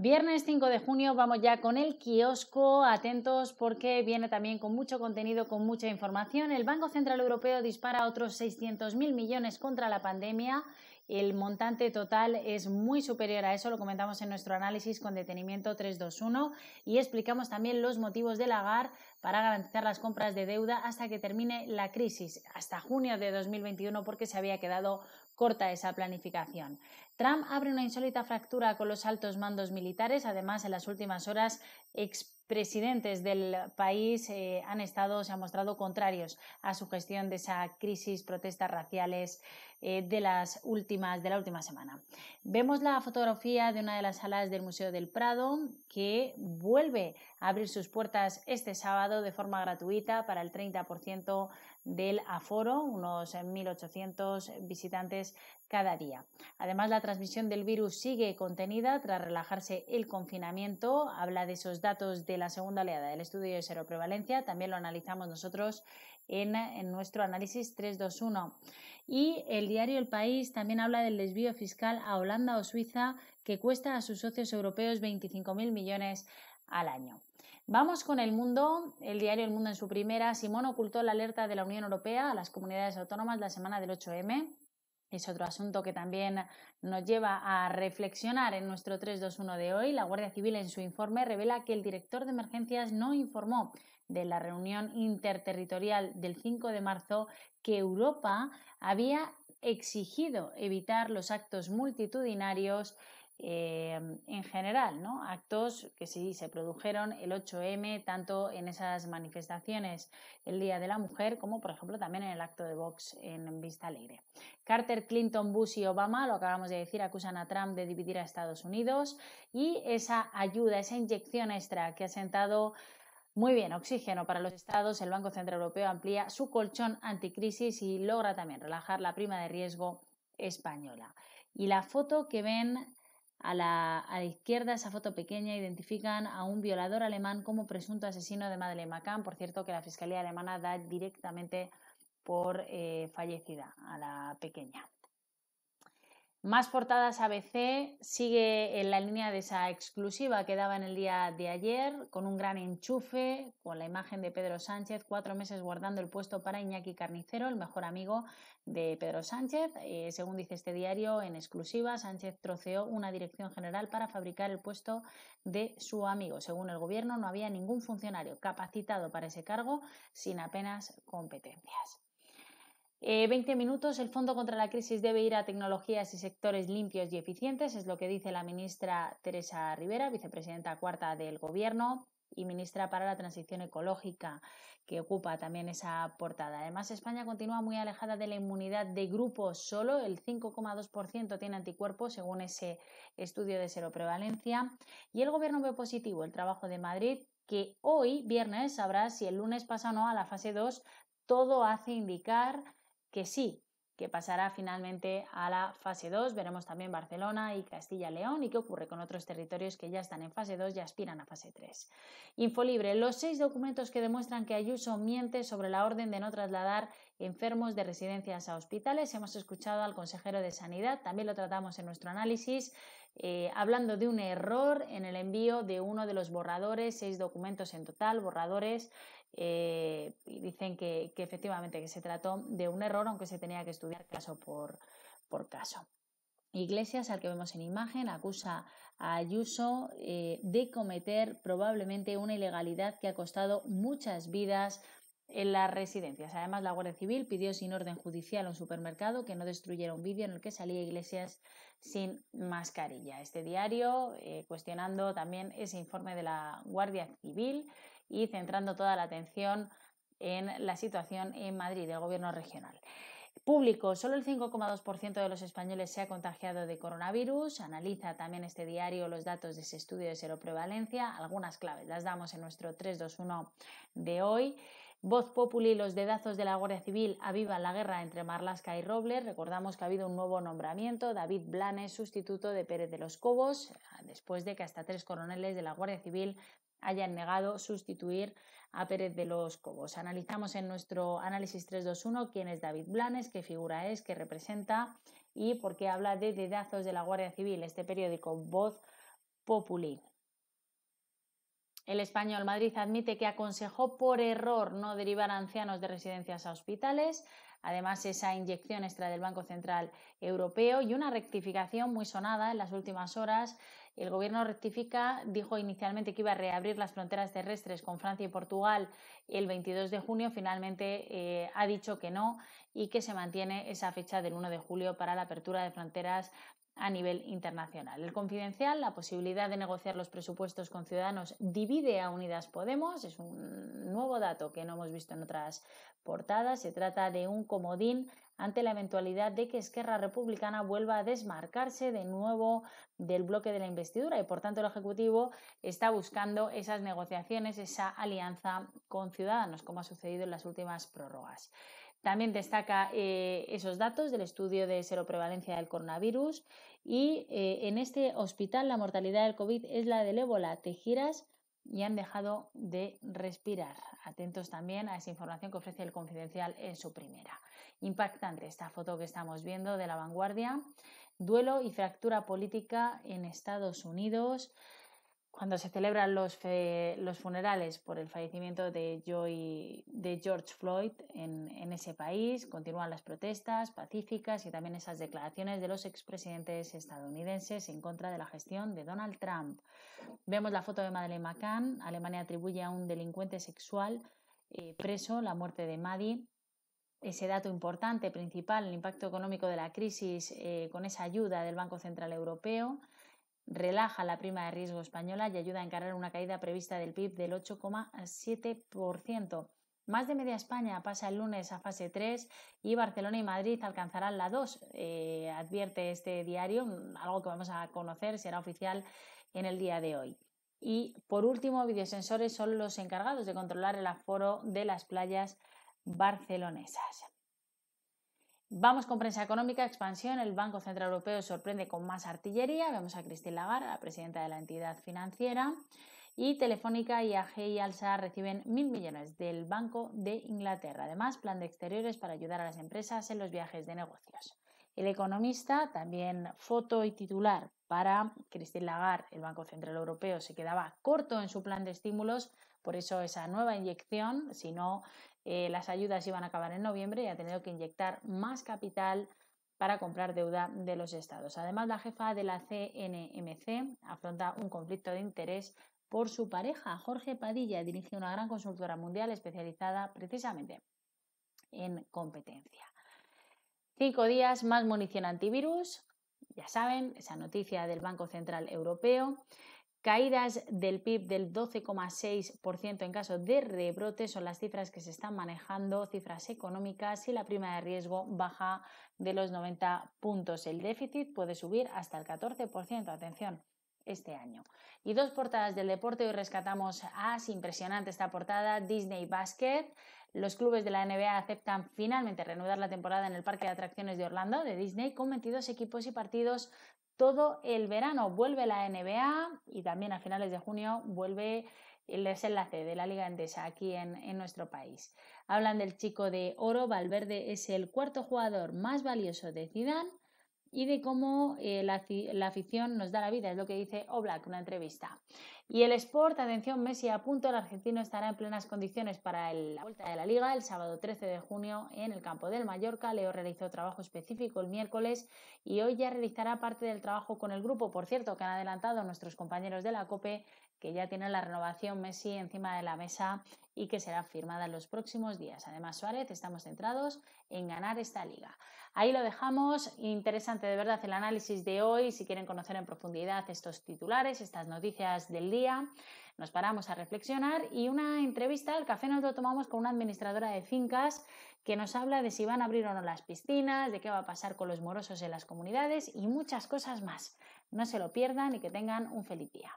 Viernes 5 de junio vamos ya con el kiosco, atentos porque viene también con mucho contenido, con mucha información. El Banco Central Europeo dispara otros 600.000 millones contra la pandemia el montante total es muy superior a eso, lo comentamos en nuestro análisis con detenimiento 321 y explicamos también los motivos del agar para garantizar las compras de deuda hasta que termine la crisis, hasta junio de 2021, porque se había quedado corta esa planificación. Trump abre una insólita fractura con los altos mandos militares, además en las últimas horas presidentes del país eh, han estado, se han mostrado contrarios a su gestión de esa crisis, protestas raciales eh, de, las últimas, de la última semana. Vemos la fotografía de una de las salas del Museo del Prado que vuelve a abrir sus puertas este sábado de forma gratuita para el 30% del aforo, unos 1.800 eh, visitantes cada día. Además, la transmisión del virus sigue contenida tras relajarse el confinamiento. Habla de esos datos de la segunda oleada del estudio de seroprevalencia. También lo analizamos nosotros en, en nuestro análisis 321. Y el diario El País también habla del desvío fiscal a Holanda o Suiza que cuesta a sus socios europeos 25.000 millones al año. Vamos con el mundo. El diario El Mundo en su primera. Simón ocultó la alerta de la Unión Europea a las comunidades autónomas la semana del 8M. Es otro asunto que también nos lleva a reflexionar en nuestro 321 de hoy. La Guardia Civil en su informe revela que el director de emergencias no informó de la reunión interterritorial del 5 de marzo que Europa había exigido evitar los actos multitudinarios Em, en general, ¿no? Actos que sí se produjeron el 8M, tanto en esas manifestaciones el Día de la Mujer, como por ejemplo también en el acto de Vox en Vista Alegre. Carter, Clinton, Bush y Obama, lo acabamos de decir, acusan a Trump de dividir a Estados Unidos y esa ayuda, esa inyección extra que ha sentado muy bien, oxígeno para los estados. El Banco Central Europeo amplía su colchón anticrisis y logra también relajar la prima de riesgo española. Y la foto que ven a la, a la, izquierda, esa foto pequeña, identifican a un violador alemán como presunto asesino de Madeleine McCann. Por cierto, que la Fiscalía Alemana da directamente por eh, fallecida a la pequeña. Más portadas ABC sigue en la línea de esa exclusiva que daba en el día de ayer, con un gran enchufe, con la imagen de Pedro Sánchez, cuatro meses guardando el puesto para Iñaki Carnicero, el mejor amigo de Pedro Sánchez. Eh, según dice este diario, en exclusiva, Sánchez troceó una dirección general para fabricar el puesto de su amigo. Según el gobierno, no había ningún funcionario capacitado para ese cargo sin apenas competencias. 20 eh, minutos. El Fondo contra la Crisis debe ir a tecnologías y sectores limpios y eficientes, es lo que dice la ministra Teresa Rivera, vicepresidenta cuarta del Gobierno y ministra para la Transición Ecológica, que ocupa también esa portada. Además, España continúa muy alejada de la inmunidad de grupos Solo el 5,2% tiene anticuerpos, según ese estudio de seroprevalencia. Y el Gobierno ve positivo el trabajo de Madrid, que hoy, viernes, sabrá si el lunes pasa o no a la fase 2. Todo hace indicar que sí, que pasará finalmente a la fase 2. Veremos también Barcelona y Castilla-León y qué ocurre con otros territorios que ya están en fase 2 y aspiran a fase 3. Infolibre, los seis documentos que demuestran que Ayuso miente sobre la orden de no trasladar enfermos de residencias a hospitales. Hemos escuchado al consejero de Sanidad, también lo tratamos en nuestro análisis, eh, hablando de un error en el envío de uno de los borradores, seis documentos en total, borradores eh, dicen que, efectivamente que se trató de un error, aunque se tenía que estudiar caso por, caso. Iglesias, al que vemos en imagen, acusa a Ayuso eh, de cometer probablemente una ilegalidad que ha costado muchas vidas en las residencias. Además, la Guardia Civil pidió sin orden judicial a un supermercado que no destruyera un vídeo en el que salía Iglesias sin mascarilla. Este diario, eh, cuestionando también ese informe de la Guardia Civil, y centrando toda la atención en la situación en Madrid del gobierno regional. Público, solo el 5,2% de los españoles se ha contagiado de coronavirus. Analiza también este diario los datos de ese estudio de seroprevalencia. Algunas claves las damos en nuestro 321 de hoy. Voz Populi, los dedazos de la Guardia Civil avivan la guerra entre Marlasca y Robles. Recordamos que ha habido un nuevo nombramiento, David Blanes, sustituto de Pérez de los Cobos, después de que hasta tres coroneles de la Guardia Civil hayan negado sustituir a Pérez de los Cobos. Analizamos en nuestro análisis 321 quién es David Blanes, qué figura es, qué representa y por qué habla de dedazos de la Guardia Civil, este periódico Voz Populi. El español Madrid admite que aconsejó por error no derivar ancianos de residencias a hospitales, además esa inyección extra del Banco Central Europeo y una rectificación muy sonada en las últimas horas. El gobierno rectifica, dijo inicialmente que iba a reabrir las fronteras terrestres con Francia y Portugal el 22 de junio, finalmente eh, ha dicho que no y que se mantiene esa fecha del 1 de julio para la apertura de fronteras a nivel internacional. El confidencial, la posibilidad de negociar los presupuestos con ciudadanos, divide a Unidas Podemos. Es un nuevo dato que no hemos visto en otras portadas. Se trata de un comodín ante la eventualidad de que Esquerra Republicana vuelva a desmarcarse de nuevo del bloque de la investidura y por tanto el Ejecutivo está buscando esas negociaciones, esa alianza con Ciudadanos, como ha sucedido en las últimas prórrogas. También destaca eh, esos datos del estudio de seroprevalencia del coronavirus y eh, en este hospital la mortalidad del COVID es la del ébola. Te giras y han dejado de respirar. Atentos también a esa información que ofrece el Confidencial en su primera. Impactante esta foto que estamos viendo de la vanguardia. Duelo y fractura política en Estados Unidos cuando se celebran los, funerales por el fallecimiento de, George Floyd en, ese país, continúan las protestas pacíficas y también esas declaraciones de los expresidentes estadounidenses en contra de la gestión de Donald Trump. Vemos la foto de Madeleine McCann. Alemania atribuye a un delincuente sexual eh, preso la muerte de Maddie ese dato importante principal, el impacto económico de la crisis eh, con esa ayuda del Banco Central Europeo relaja la prima de riesgo española y ayuda a encarar una caída prevista del PIB del 8,7%. Más de media España pasa el lunes a fase 3 y Barcelona y Madrid alcanzarán la 2. Eh, advierte este diario, algo que vamos a conocer, será oficial en el día de hoy. Y por último, videosensores son los encargados de controlar el aforo de las playas barcelonesas. Vamos con prensa económica, expansión. El Banco Central Europeo sorprende con más artillería. Vemos a Cristina Lagarde, la presidenta de la entidad financiera. Y Telefónica y AG y Alsa reciben mil millones del Banco de Inglaterra. Además, plan de exteriores para ayudar a las empresas en los viajes de negocios. El economista, también foto y titular para Christine Lagarde, el Banco Central Europeo se quedaba corto en su plan de estímulos, por eso esa nueva inyección, si no eh, las ayudas iban a acabar en noviembre y ha tenido que inyectar más capital para comprar deuda de los estados. Además, la jefa de la CNMC afronta un conflicto de interés por su pareja. Jorge Padilla dirige una gran consultora mundial especializada precisamente en competencia. Cinco días más munición antivirus, ya saben, esa noticia del Banco Central Europeo. Caídas del PIB del 12,6% en caso de rebrote son las cifras que se están manejando, cifras económicas, y la prima de riesgo baja de los 90 puntos. El déficit puede subir hasta el 14%, atención, este año. Y dos portadas del deporte, hoy rescatamos a As, impresionante esta portada, Disney Basket. Los clubes de la NBA aceptan finalmente reanudar la temporada en el Parque de Atracciones de Orlando de Disney con 22 equipos y partidos todo el verano. Vuelve la NBA y también a finales de junio vuelve el desenlace de la Liga Endesa aquí en, en, nuestro país. Hablan del chico de oro, Valverde es el cuarto jugador más valioso de Zidane y de cómo eh, la, la, afición nos da la vida, es lo que dice Oblak, una entrevista. Y el Sport, atención, Messi a punto, el argentino estará en plenas condiciones para la vuelta de la liga el sábado 13 de junio en el campo del Mallorca. Leo realizó trabajo específico el miércoles y hoy ya realizará parte del trabajo con el grupo, por cierto, que han adelantado nuestros compañeros de la COPE, que ya tienen la renovación Messi encima de la mesa y que será firmada en los próximos días. Además, Suárez, estamos centrados en ganar esta liga. Ahí lo dejamos. Interesante de verdad el análisis de hoy. Si quieren conocer en profundidad estos titulares, estas noticias del día, nos paramos a reflexionar y una entrevista, al café nos lo tomamos con una administradora de fincas que nos habla de si van a abrir o no las piscinas, de qué va a pasar con los morosos en las comunidades y muchas cosas más. No se lo pierdan y que tengan un feliz día.